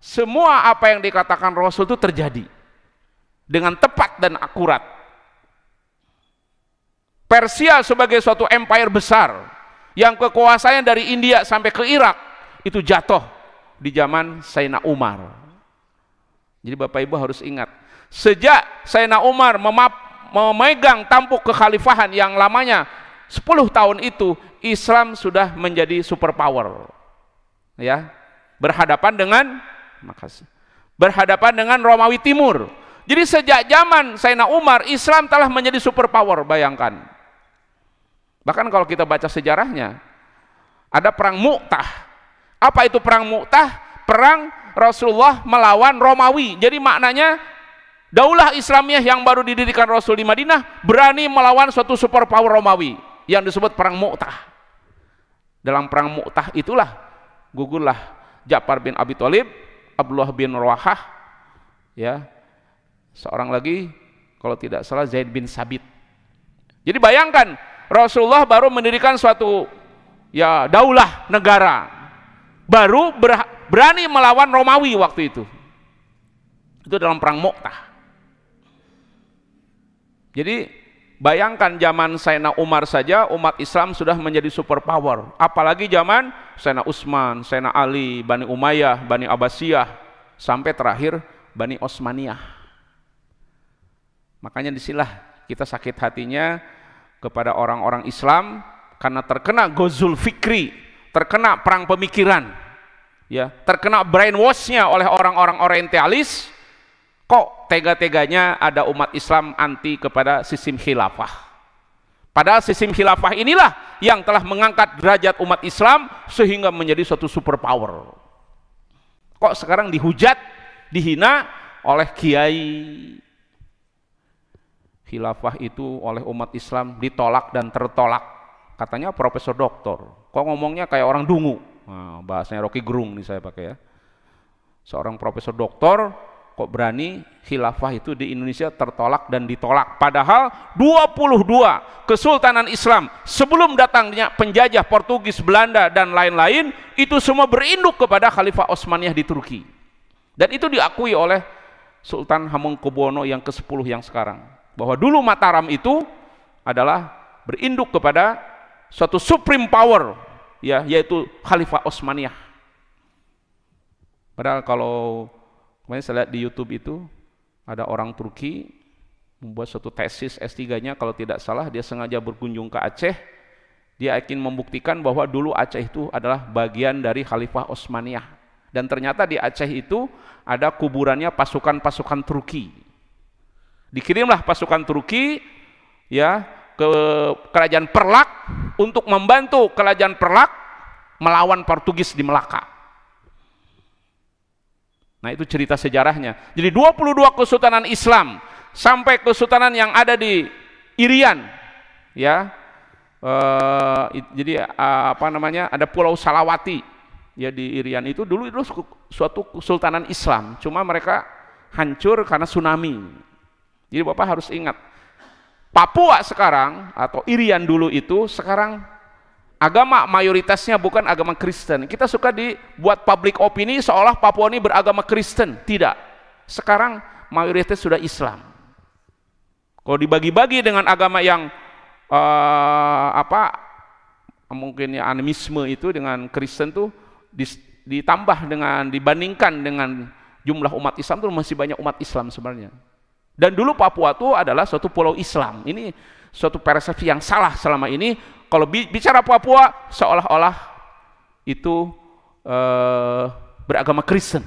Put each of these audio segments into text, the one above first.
Semua apa yang dikatakan Rasul itu terjadi dengan tepat dan akurat. Persia sebagai suatu empire besar yang kekuasaan dari India sampai ke Irak itu jatuh di zaman Sayyidina Umar. Jadi Bapak Ibu harus ingat, sejak Sayyidina Umar memap, memegang tampuk kekhalifahan yang lamanya 10 tahun itu Islam sudah menjadi superpower. Ya, berhadapan dengan Makassar. Berhadapan dengan Romawi Timur. Jadi sejak zaman Sayyidina Umar, Islam telah menjadi superpower, bayangkan. Bahkan kalau kita baca sejarahnya, ada perang Mu'tah. Apa itu perang Mu'tah? Perang Rasulullah melawan Romawi. Jadi maknanya daulah Islamiyah yang baru didirikan Rasul di Madinah berani melawan suatu superpower Romawi yang disebut perang Mu'tah. Dalam perang Mu'tah itulah gugurlah Ja'far bin Abi Thalib Abdullah bin Rawahah ya seorang lagi kalau tidak salah Zaid bin Sabit jadi bayangkan Rasulullah baru mendirikan suatu ya daulah negara baru berani melawan Romawi waktu itu itu dalam perang Mu'tah jadi Bayangkan zaman Sayyidina Umar saja umat Islam sudah menjadi superpower. Apalagi zaman Sayyidina Utsman, Sayyidina Ali, Bani Umayyah, Bani Abbasiyah, sampai terakhir Bani Osmaniyah. Makanya disilah kita sakit hatinya kepada orang-orang Islam karena terkena gozul fikri, terkena perang pemikiran, ya, terkena brainwashnya oleh orang-orang orientalis, Kok tega-teganya ada umat Islam anti kepada sistem khilafah? Padahal sistem khilafah inilah yang telah mengangkat derajat umat Islam sehingga menjadi suatu superpower. Kok sekarang dihujat, dihina oleh kiai? Khilafah itu oleh umat Islam ditolak dan tertolak. Katanya profesor doktor. Kok ngomongnya kayak orang dungu? Nah, bahasanya Rocky Gerung nih saya pakai ya. Seorang profesor doktor kok berani khilafah itu di Indonesia tertolak dan ditolak padahal 22 kesultanan Islam sebelum datangnya penjajah Portugis, Belanda dan lain-lain itu semua berinduk kepada Khalifah Osmaniyah di Turki dan itu diakui oleh Sultan Hamengkubuwono yang ke-10 yang sekarang bahwa dulu Mataram itu adalah berinduk kepada suatu supreme power ya yaitu Khalifah Osmaniyah padahal kalau Kemudian saya lihat di YouTube itu ada orang Turki membuat suatu tesis S3-nya kalau tidak salah dia sengaja berkunjung ke Aceh. Dia ingin membuktikan bahwa dulu Aceh itu adalah bagian dari Khalifah Osmaniyah. Dan ternyata di Aceh itu ada kuburannya pasukan-pasukan Turki. Dikirimlah pasukan Turki ya ke kerajaan Perlak untuk membantu kerajaan Perlak melawan Portugis di Melaka. Nah itu cerita sejarahnya. Jadi 22 kesultanan Islam sampai kesultanan yang ada di Irian, ya. Eh, jadi eh, apa namanya ada Pulau Salawati ya di Irian itu dulu itu suatu kesultanan Islam. Cuma mereka hancur karena tsunami. Jadi bapak harus ingat Papua sekarang atau Irian dulu itu sekarang agama mayoritasnya bukan agama Kristen. Kita suka dibuat public opini seolah Papua ini beragama Kristen. Tidak. Sekarang mayoritas sudah Islam. Kalau dibagi-bagi dengan agama yang uh, apa mungkin ya animisme itu dengan Kristen tuh ditambah dengan dibandingkan dengan jumlah umat Islam tuh masih banyak umat Islam sebenarnya. Dan dulu Papua itu adalah suatu pulau Islam. Ini suatu persepsi yang salah selama ini kalau bicara Papua seolah-olah itu eh, beragama Kristen.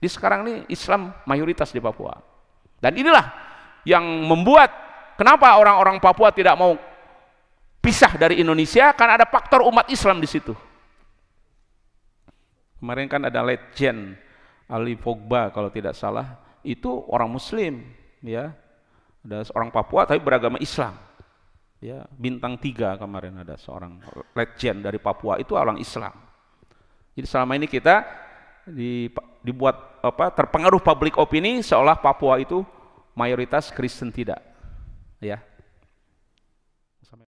Di sekarang ini Islam mayoritas di Papua. Dan inilah yang membuat kenapa orang-orang Papua tidak mau pisah dari Indonesia karena ada faktor umat Islam di situ. Kemarin kan ada legend Ali Pogba kalau tidak salah itu orang Muslim ya, ada seorang Papua tapi beragama Islam ya bintang tiga kemarin ada seorang legend dari Papua itu orang Islam jadi selama ini kita di, dibuat apa terpengaruh public opini seolah Papua itu mayoritas Kristen tidak ya